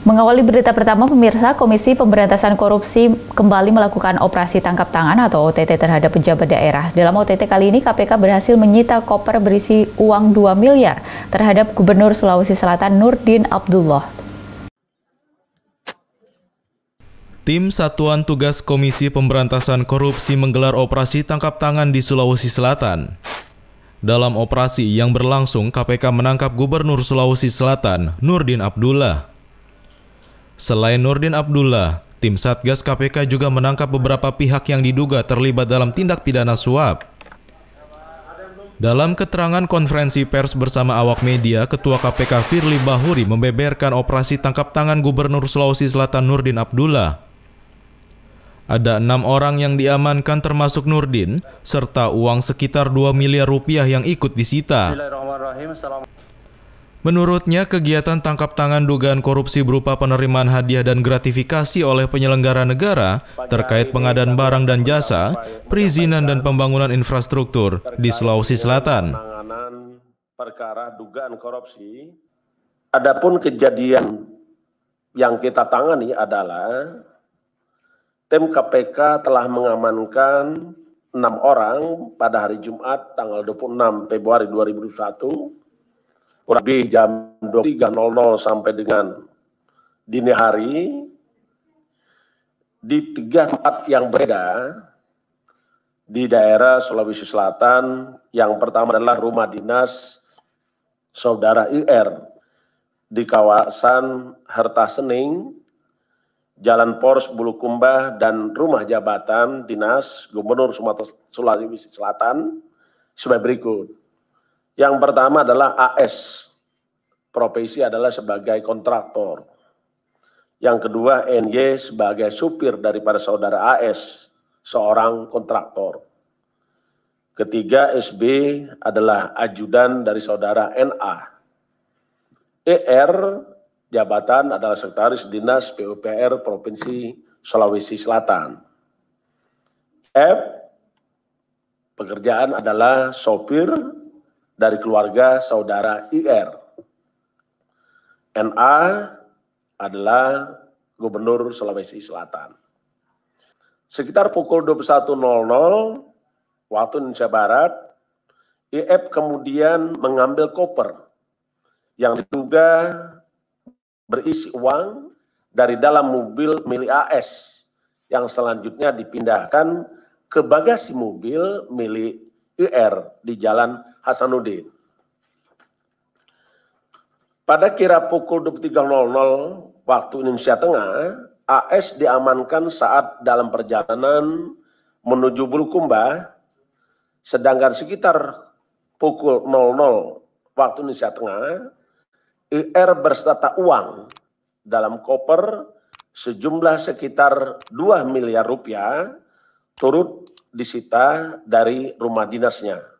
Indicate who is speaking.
Speaker 1: Mengawali berita pertama, pemirsa Komisi Pemberantasan Korupsi kembali melakukan operasi tangkap tangan atau OTT terhadap pejabat daerah. Dalam OTT kali ini, KPK berhasil menyita koper berisi uang 2 miliar terhadap Gubernur Sulawesi Selatan Nurdin Abdullah. Tim Satuan Tugas Komisi Pemberantasan Korupsi menggelar operasi tangkap tangan di Sulawesi Selatan. Dalam operasi yang berlangsung, KPK menangkap Gubernur Sulawesi Selatan, Nurdin Abdullah Selain Nurdin Abdullah, tim Satgas KPK juga menangkap beberapa pihak yang diduga terlibat dalam tindak pidana suap. Dalam keterangan konferensi pers bersama awak media, Ketua KPK Firly Bahuri membeberkan operasi tangkap tangan Gubernur Sulawesi Selatan Nurdin Abdullah. Ada enam orang yang diamankan termasuk Nurdin, serta uang sekitar 2 miliar rupiah yang ikut disita. Menurutnya, kegiatan tangkap tangan dugaan korupsi berupa penerimaan hadiah dan gratifikasi oleh penyelenggara negara terkait pengadaan barang dan jasa, perizinan dan pembangunan infrastruktur di Sulawesi Selatan.
Speaker 2: Perkara dugaan korupsi, adapun kejadian yang kita tangani adalah tim KPK telah mengamankan enam orang pada hari Jumat tanggal 26 Februari 2021 kurang lebih jam 23.00 sampai dengan dini hari di tiga tempat yang berbeda di daerah Sulawesi Selatan. Yang pertama adalah rumah dinas saudara IR di kawasan Herta Sening, Jalan Pors Bulukumba dan rumah jabatan dinas Gubernur Sumatera Sulawesi Selatan sebagai berikut. Yang pertama adalah AS, profesi adalah sebagai kontraktor. Yang kedua NY sebagai supir daripada saudara AS, seorang kontraktor. Ketiga SB adalah ajudan dari saudara NA. ER jabatan adalah sekretaris dinas PUPR Provinsi Sulawesi Selatan. F pekerjaan adalah sopir dari keluarga saudara IR. NA adalah Gubernur Sulawesi Selatan. Sekitar pukul 21.00 waktu Indonesia Barat, IF e kemudian mengambil koper yang diduga berisi uang dari dalam mobil milik AS yang selanjutnya dipindahkan ke bagasi mobil milik IR di Jalan Hasanuddin. Pada kira pukul 23.00 waktu Indonesia Tengah, AS diamankan saat dalam perjalanan menuju Bulukumba, sedangkan sekitar pukul 00 waktu Indonesia Tengah, IR berserta uang dalam koper sejumlah sekitar 2 miliar rupiah turut disita dari rumah dinasnya.